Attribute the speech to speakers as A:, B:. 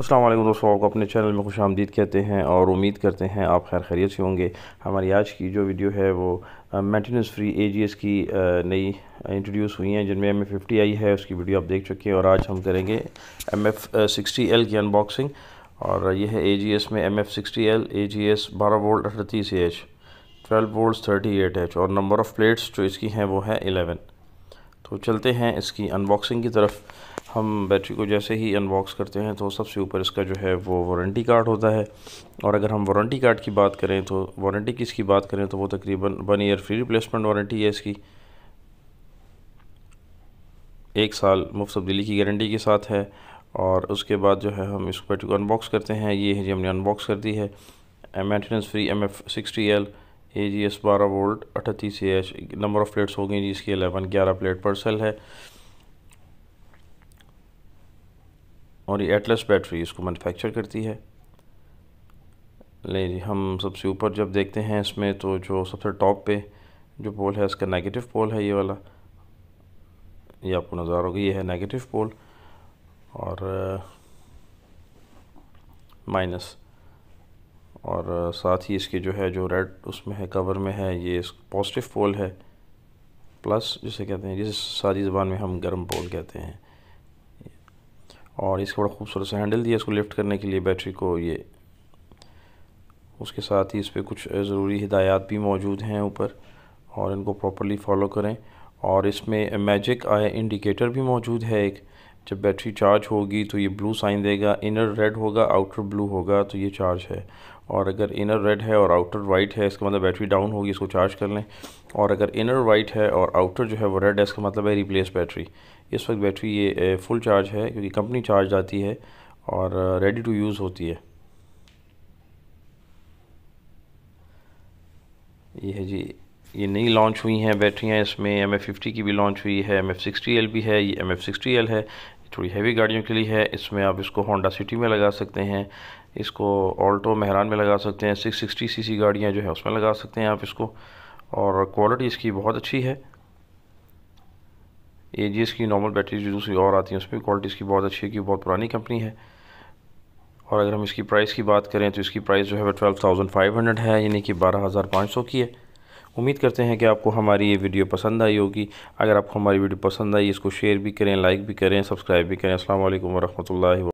A: असलम दोस्तों आपको अपने चैनल में खुश आमदीद कहते हैं और उम्मीद करते हैं आप खैर खैरियत से होंगे हमारी आज की जो वीडियो है वो मेंटेनेंस फ्री एजीएस की नई इंट्रोड्यूस हुई हैं जिनमें एम एफ फिफ्टी आई है उसकी वीडियो आप देख चुके हैं और आज हम करेंगे एम एफ सिक्सटी एल की अनबॉक्सिंग और यह है एजीएस में M F sixty L A G S बारह वोल्ट अड़तीस H twelve volt thirty eight H और नंबर ऑफ़ प्लेट्स जो इसकी हैं वो है एलेवन तो चलते हैं इसकी अनबॉक्सिंग की तरफ हम बैटरी को जैसे ही अनबॉक्स करते हैं तो सबसे ऊपर इसका जो है वो वारंटी कार्ड होता है और अगर हम वारंटी कार्ड की बात करें तो वारंटी की इसकी बात करें तो वो तकरीबन one year free replacement warranty है इसकी एक साल मुफ्त तब्दीली की गारंटी के साथ है और उसके बाद जो है हम इस बैटरी को अनबॉक्स करते हैं ये है जी हमने अनबॉक्स कर दी है maintenance free M F sixty L A G S बारह वोल्ट अठतीस A H number of plates हो गई जी इसकी अलेवन ग्यारह प्लेट पर सेल है और ये एटलस बैटरी इसको मैन्युफैक्चर करती है ले जी हम सबसे ऊपर जब देखते हैं इसमें तो जो सबसे टॉप पे जो पोल है इसका नेगेटिव पोल है ये वाला ये आपको नज़र होगी ये है नेगेटिव पोल और माइनस और साथ ही इसके जो है जो रेड उसमें है कवर में है ये पॉजिटिव पोल है प्लस जिसे कहते हैं जिस सारी ज़बान में हम गर्म पोल कहते हैं और इसका बड़ा खूबसूरत सा हैंडल दिया इसको लिफ्ट करने के लिए बैटरी को ये उसके साथ ही इस पर कुछ ज़रूरी हिदायत भी मौजूद हैं ऊपर और इनको प्रॉपरली फॉलो करें और इसमें मैजिक आए इंडिकेटर भी मौजूद है एक जब बैटरी चार्ज होगी तो ये ब्लू साइन देगा इनर रेड होगा आउटर ब्लू होगा तो ये चार्ज है और अगर इनर रेड है और आउटर वाइट है इसका मतलब बैटरी डाउन होगी इसको चार्ज कर लें और अगर इनर वाइट है और आउटर जो है वो रेड है इसका मतलब है रिप्लेस बैटरी इस वक्त बैटरी ये फुल चार्ज है क्योंकि कंपनी चार्ज जाती है और रेडी टू यूज़ होती है ये है जी ये नई लॉन्च हुई हैं बैटरियाँ इसमें एम एफ़ फिफ्टी की भी लॉन्च हुई है एम एफ़ सिक्सटी एल भी है ये एम एफ़ सिक्सटी एल है थोड़ी हैवी गाड़ियों के लिए है इसमें आप इसको होंडा सिटी में लगा सकते हैं इसको ऑल्टो महरान में लगा सकते हैं सिक्स सिक्सटी सी सी गाड़ियाँ जो है उसमें लगा सकते हैं आप इसको और क्वालिटी इसकी बहुत अच्छी है ए जी इसकी नॉर्मल बैटरी जो दूसरी और आती है उसमें क्वालिटी इसकी बहुत अच्छी है कि बहुत पुरानी कंपनी है और अगर हम इसकी प्राइस की बात करें तो इसकी प्राइस जो है वह ट्वेल्व थाउजेंड फाइव हंड्रेड है यानी कि बारह हज़ार पाँच सौ की है उम्मीद करते हैं कि आपको हमारी ये वीडियो पसंद आई होगी अगर आपको हमारी वीडियो पसंद आई इसको शेयर भी करें लाइक भी करें सब्सक्राइब भी करें असल वरहमल